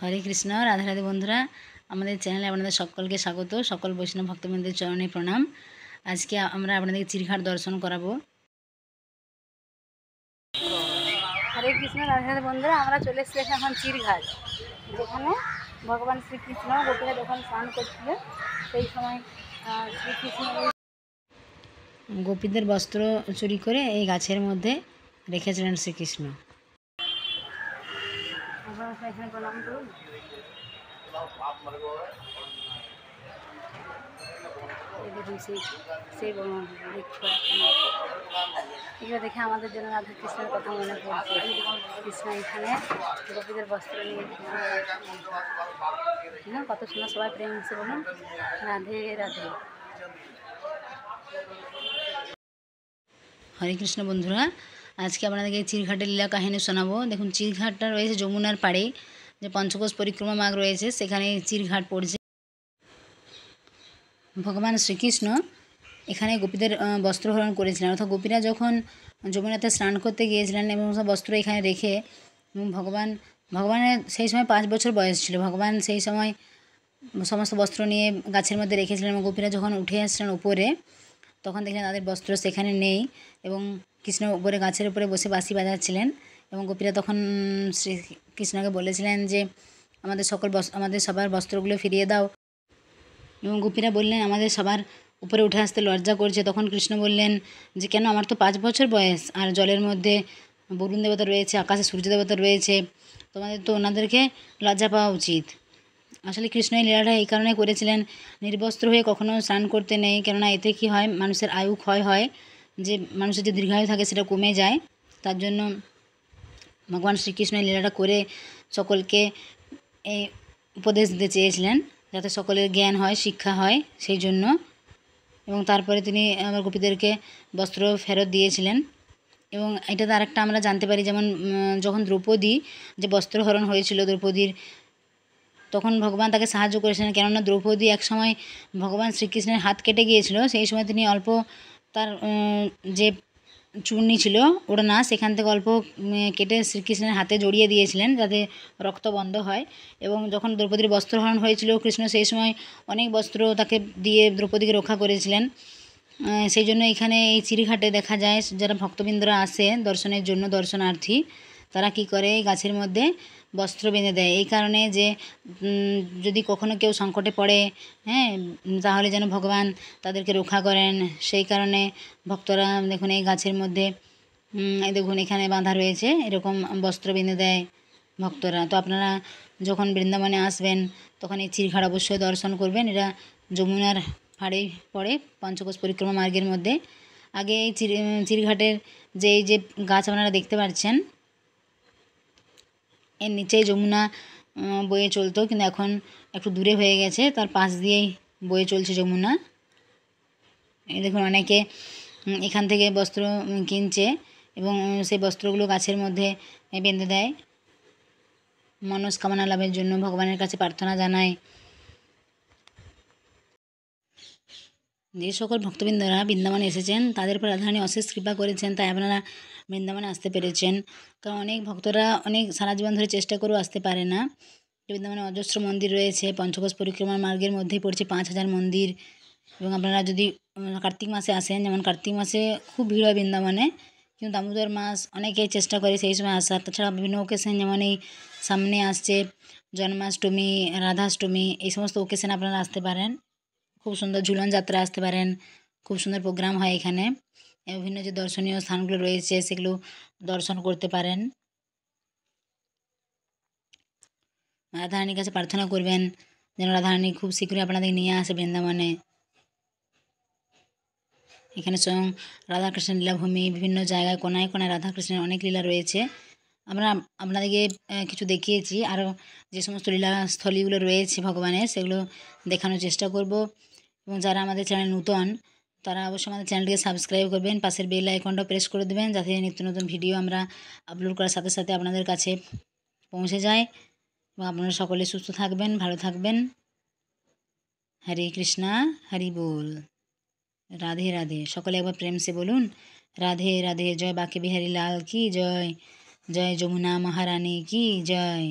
হরে কৃষ্ণ রাধে রাধে বন্ধুরা আমাদের চ্যানেলে আপনাদের সকলকে স্বাগত সকল বৈষ্ণব ভক্তবৃন্দের চরণে প্রণাম আজকে আমরা আপনাদের চিরঘাট দর্শন করাবো হরে কৃষ্ণ রাধে রাধে বন্ধুরা আমরা চলে এসেছি এখন চিরঘাট যেখানে ভগবান শ্রীকৃষ্ণ গোপীরা যখন স্নান করছিল সেই সময় শ্রীকৃষ্ণ গোপীদের বস্ত্র চুরি করে এই গাছের মধ্যে রেখেছিলেন শ্রীকৃষ্ণ দেখুন সেই সেই এগুলো দেখে আমাদের জন্য রাধা কৃষ্ণের কথা মনে পড়ছে কৃষ্ণ এখানে গোপীদের বস্ত্র নিয়ে হ্যাঁ কত সুন্দর সবাই প্রেম হচ্ছে বলুন রাধে রাধে হরে কৃষ্ণ বন্ধুরা আজকে আপনাদেরকে চিরঘাটের লীলা কাহিনী শোনাবো দেখুন চিরঘাটটা রয়েছে যমুনার পাড়ে যে পঞ্চকোষ পরিক্রমা মাঘ রয়েছে সেখানে চিরঘাট পড়ছে ভগবান শ্রীকৃষ্ণ এখানে গোপীদের বস্ত্রহরণ করেছিলেন অর্থাৎ গোপীরা যখন যমুনাতে স্নান করতে গিয়েছিলেন এবং বস্ত্র এখানে রেখে এবং ভগবান ভগবানের সেই সময় পাঁচ বছর বয়স ছিল ভগবান সেই সময় সমস্ত বস্ত্র নিয়ে গাছের মধ্যে রেখেছিলেন এবং গোপীরা যখন উঠে আসছিলেন উপরে তখন দেখলেন তাদের বস্ত্র সেখানে নেই এবং কৃষ্ণ উপরে গাছের উপরে বসে বাঁশি বাজাচ্ছিলেন এবং গোপীরা তখন শ্রীকৃষ্ণকে বলেছিলেন যে আমাদের সকল আমাদের সবার বস্ত্রগুলো ফিরিয়ে দাও এবং গোপীরা বললেন আমাদের সবার উপরে উঠে আসতে লজ্জা করছে তখন কৃষ্ণ বললেন যে কেন আমার তো পাঁচ বছর বয়স আর জলের মধ্যে বরুণ দেবতা রয়েছে আকাশে সূর্য দেবতা রয়েছে তোমাদের তো ওনাদেরকে লজ্জা পাওয়া উচিত আসলে কৃষ্ণ এই লীলাটা এই কারণে করেছিলেন নির্বস্ত্র হয়ে কখনো স্নান করতে নেই কেননা এতে কি হয় মানুষের আয়ু ক্ষয় হয় যে মানুষের যে দীর্ঘায়ু থাকে সেটা কমে যায় তার জন্য ভগবান শ্রীকৃষ্ণের লীলাটা করে সকলকে এই উপদেশ দিতে চেয়েছিলেন যাতে সকলের জ্ঞান হয় শিক্ষা হয় সেই জন্য এবং তারপরে তিনি আমার গোপীদেরকে বস্ত্র ফেরত দিয়েছিলেন এবং এটাতে আরেকটা আমরা জানতে পারি যেমন যখন দ্রৌপদী যে বস্ত্রহরণ হয়েছিল দ্রৌপদীর তখন ভগবান তাকে সাহায্য করেছিলেন কেননা দ্রৌপদী একসময় ভগবান শ্রীকৃষ্ণের হাত কেটে গিয়েছিল সেই সময় তিনি অল্প তার যে চূর্ণি ছিল ওড়না সেখান থেকে অল্প কেটে শ্রীকৃষ্ণের হাতে জড়িয়ে দিয়েছিলেন যাতে রক্ত বন্ধ হয় এবং যখন দ্রৌপদীর বস্ত্রহরণ হয়েছিল কৃষ্ণ সেই সময় অনেক বস্ত্র তাকে দিয়ে দ্রৌপদীকে রক্ষা করেছিলেন সেই জন্য এখানে এই চিরিঘাটে দেখা যায় যারা ভক্তবৃন্দরা আসে দর্শনের জন্য দর্শনার্থী তারা কি করে এই গাছের মধ্যে বস্ত্র বেঁধে দেয় এই কারণে যে যদি কখনো কেউ সংকটে পড়ে হ্যাঁ তাহলে যেন ভগবান তাদেরকে রক্ষা করেন সেই কারণে ভক্তরা দেখুন এই গাছের মধ্যে দেখুন এখানে বাঁধা রয়েছে এরকম বস্ত্র বেঁধে দেয় ভক্তরা তো আপনারা যখন বৃন্দাবনে আসবেন তখন এই চিরঘাট অবশ্যই দর্শন করবেন এরা যমুনার ফাড়ে পড়ে পঞ্চকোষ পরিক্রমা মার্গের মধ্যে আগে এই চির চিরঘাটের যে এই যে গাছ আপনারা দেখতে পাচ্ছেন এর নিচে যমুনা বয়ে চলতো কিন্তু এখন একটু দূরে হয়ে গেছে তার পাশ দিয়েই বয়ে চলছে যমুনা এই দেখুন অনেকে এখান থেকে বস্ত্র কিনছে এবং সেই বস্ত্রগুলো গাছের মধ্যে বেঁধে দেয় মনস্কামনা লাভের জন্য ভগবানের কাছে প্রার্থনা জানায় যে সকল ভক্তবৃন্দরা বৃন্দাবনে এসেছেন তাদের উপর রাধারণী অশেষ কৃপা করেছেন তাই আপনারা বৃন্দাবনে আসতে পেরেছেন কারণ অনেক ভক্তরা অনেক সারা জীবন ধরে চেষ্টা করেও আসতে পারে না বৃন্দাবনে অজস্র মন্দির রয়েছে পঞ্চকোষ পরিক্রমার মার্গের মধ্যেই পড়ছে পাঁচ হাজার মন্দির এবং আপনারা যদি কার্তিক মাসে আসেন যেমন কার্তিক মাসে খুব ভিড় হয় বৃন্দাবনে কিন্তু দামোদর মাস অনেকেই চেষ্টা করে সেই সময় আসার তাছাড়া বিভিন্ন ওকেশন যেমন এই সামনে আসছে জন্মাষ্টমী রাধাষ্টমী এই সমস্ত ওকেশন আপনারা আসতে পারেন খুব সুন্দর ঝুলন যাত্রা আসতে পারেন খুব সুন্দর প্রোগ্রাম হয় এখানে বিভিন্ন যে দর্শনীয় স্থানগুলো রয়েছে সেগুলো দর্শন করতে পারেন রাধারানীর কাছে প্রার্থনা করবেন যেন রাধারানী খুব শীঘ্রই আপনাদের নিয়ে আসে বৃন্দাবনে এখানে স্বয়ং রাধাকৃষ্ণের লীলাভূমি বিভিন্ন জায়গায় কোনায় কোনায় রাধাকৃষ্ণের অনেক লীলা রয়েছে আমরা আপনাদেরকে কিছু দেখিয়েছি আরও যে সমস্ত লীলাস্থলীগুলো রয়েছে ভগবানের সেগুলো দেখানোর চেষ্টা করব এবং যারা আমাদের চ্যানেল নূতন তারা অবশ্যই আমাদের চ্যানেলটিকে সাবস্ক্রাইব করবেন পাশের বেল আইকনটা প্রেস করে দেবেন যাতে নিত্য নতুন ভিডিও আমরা আপলোড করার সাথে সাথে আপনাদের কাছে পৌঁছে যায় এবং আপনারা সকলে সুস্থ থাকবেন ভালো থাকবেন হরে কৃষ্ণা হরি বল রাধে রাধে সকলে একবার প্রেমসে বলুন রাধে রাধে জয় বাকি বিহারী লাল কি জয় জয় যমুনা মহারানী কি জয়